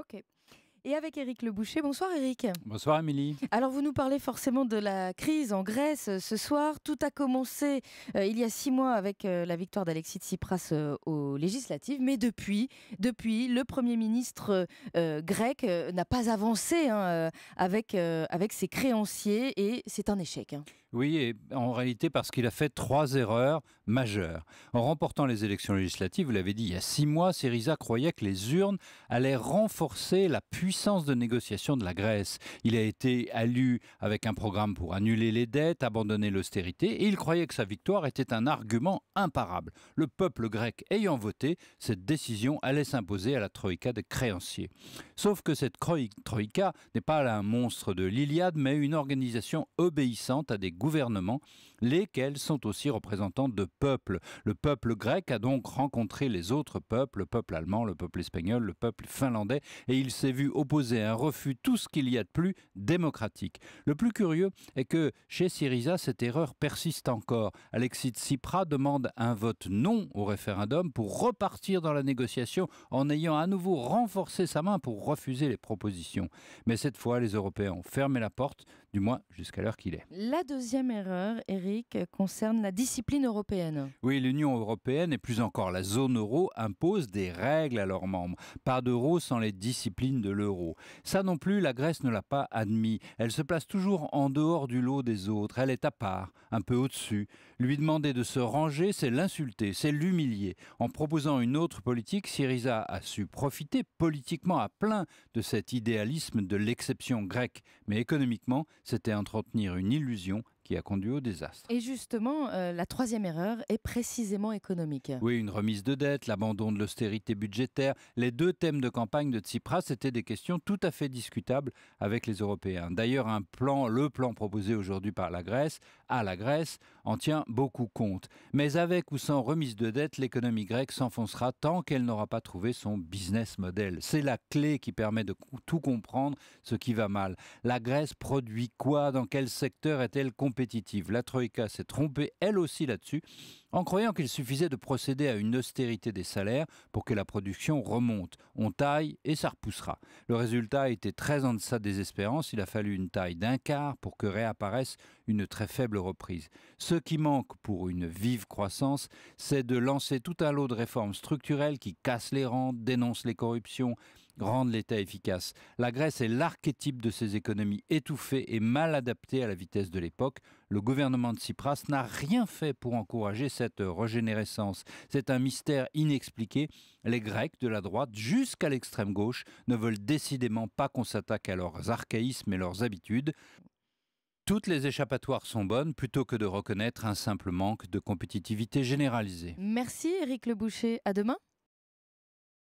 Okay Et avec Éric Le Boucher. Bonsoir Éric. Bonsoir Amélie. Alors vous nous parlez forcément de la crise en Grèce euh, ce soir. Tout a commencé euh, il y a six mois avec euh, la victoire d'Alexis Tsipras aux législatives. Mais depuis, depuis le Premier ministre grec n'a pas avancé hein, avec, avec ses créanciers et c'est un échec. Hein. Oui, en réalité parce qu'il a fait trois erreurs majeures. En remportant les élections législatives, vous l'avez dit, il y a six mois, Syriza croyait que les urnes allaient renforcer la puissance puissance de négociation de la Grèce. Il a été élu avec un programme pour annuler les dettes, abandonner l'austérité, et il croyait que sa victoire était un argument imparable. Le peuple grec ayant voté, cette décision allait s'imposer à la troïka de créanciers. Sauf que cette troïka n'est pas un monstre de l'Iliade, mais une organisation obéissante à des gouvernements, lesquels sont aussi représentants de peuples. Le peuple grec a donc rencontré les autres peuples, le peuple allemand, le peuple espagnol, le peuple finlandais, et il s'est vu opposait un refus tout ce qu'il y a de plus démocratique. Le plus curieux est que chez Syriza, cette erreur persiste encore. Alexis Tsipras demande un vote non au référendum pour repartir dans la négociation en ayant à nouveau renforcé sa main pour refuser les propositions. Mais cette fois, les Européens ont fermé la porte, du moins jusqu'à l'heure qu'il est. La deuxième erreur, Eric, concerne la discipline européenne. Oui, l'Union européenne et plus encore la zone euro impose des règles à leurs membres. Pas d'euro sans les disciplines de l'euro. Ça non plus, la Grèce ne l'a pas admis. Elle se place toujours en dehors du lot des autres. Elle est à part, un peu au-dessus. Lui demander de se ranger, c'est l'insulter, c'est l'humilier. En proposant une autre politique, Syriza a su profiter politiquement à plein de cet idéalisme de l'exception grecque. Mais économiquement, c'était entretenir une illusion qui a conduit au désastre. Et justement, euh, la troisième erreur est précisément économique. Oui, une remise de dette, l'abandon de l'austérité budgétaire, les deux thèmes de campagne de Tsipras étaient des questions tout à fait discutables avec les Européens. D'ailleurs, un plan, le plan proposé aujourd'hui par la Grèce, à la Grèce, en tient beaucoup compte. Mais avec ou sans remise de dette, l'économie grecque s'enfoncera tant qu'elle n'aura pas trouvé son business model. C'est la clé qui permet de tout comprendre ce qui va mal. La Grèce produit quoi Dans quel secteur est-elle compétitive la Troïka s'est trompée, elle aussi, là-dessus, en croyant qu'il suffisait de procéder à une austérité des salaires pour que la production remonte. On taille et ça repoussera. Le résultat a été très en deçà des espérances. Il a fallu une taille d'un quart pour que réapparaisse une très faible reprise. Ce qui manque pour une vive croissance, c'est de lancer tout un lot de réformes structurelles qui cassent les rentes, dénoncent les corruptions, rendre l'État efficace. La Grèce est l'archétype de ces économies étouffées et mal adaptées à la vitesse de l'époque. Le gouvernement de Tsipras n'a rien fait pour encourager cette régénérescence. C'est un mystère inexpliqué. Les Grecs, de la droite jusqu'à l'extrême gauche, ne veulent décidément pas qu'on s'attaque à leurs archaïsmes et leurs habitudes. Toutes les échappatoires sont bonnes plutôt que de reconnaître un simple manque de compétitivité généralisée. Merci Eric Le Boucher, à demain.